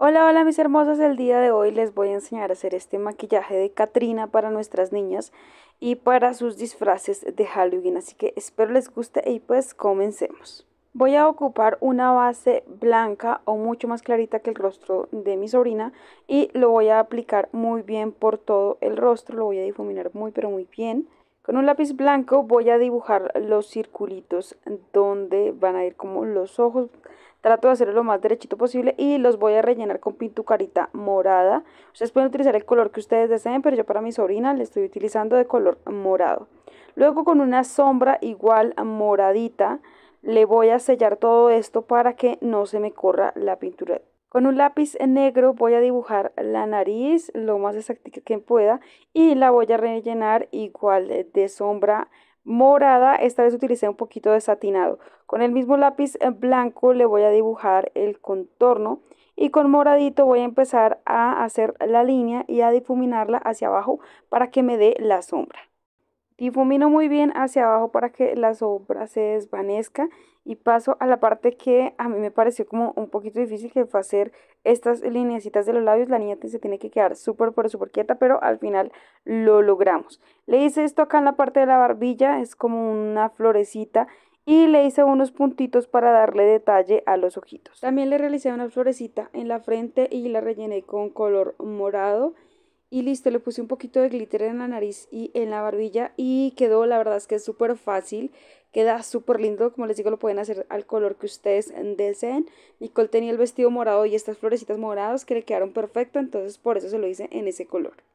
Hola, hola mis hermosas, el día de hoy les voy a enseñar a hacer este maquillaje de Katrina para nuestras niñas y para sus disfraces de Halloween, así que espero les guste y pues comencemos. Voy a ocupar una base blanca o mucho más clarita que el rostro de mi sobrina y lo voy a aplicar muy bien por todo el rostro, lo voy a difuminar muy pero muy bien. Con un lápiz blanco voy a dibujar los circulitos donde van a ir como los ojos, Trato de hacerlo lo más derechito posible y los voy a rellenar con pintucarita morada. Ustedes pueden utilizar el color que ustedes deseen, pero yo para mi sobrina le estoy utilizando de color morado. Luego con una sombra igual moradita le voy a sellar todo esto para que no se me corra la pintura con un lápiz negro voy a dibujar la nariz lo más exacta que pueda y la voy a rellenar igual de sombra morada, esta vez utilicé un poquito de satinado. Con el mismo lápiz blanco le voy a dibujar el contorno y con moradito voy a empezar a hacer la línea y a difuminarla hacia abajo para que me dé la sombra. Difumino muy bien hacia abajo para que la sombra se desvanezca y paso a la parte que a mí me pareció como un poquito difícil que fue hacer estas lineecitas de los labios. La niña se tiene que quedar súper por súper quieta, pero al final lo logramos. Le hice esto acá en la parte de la barbilla, es como una florecita y le hice unos puntitos para darle detalle a los ojitos. También le realicé una florecita en la frente y la rellené con color morado y listo, le puse un poquito de glitter en la nariz y en la barbilla y quedó, la verdad es que es súper fácil, queda súper lindo, como les digo lo pueden hacer al color que ustedes deseen. Nicole tenía el vestido morado y estas florecitas moradas que le quedaron perfecto, entonces por eso se lo hice en ese color.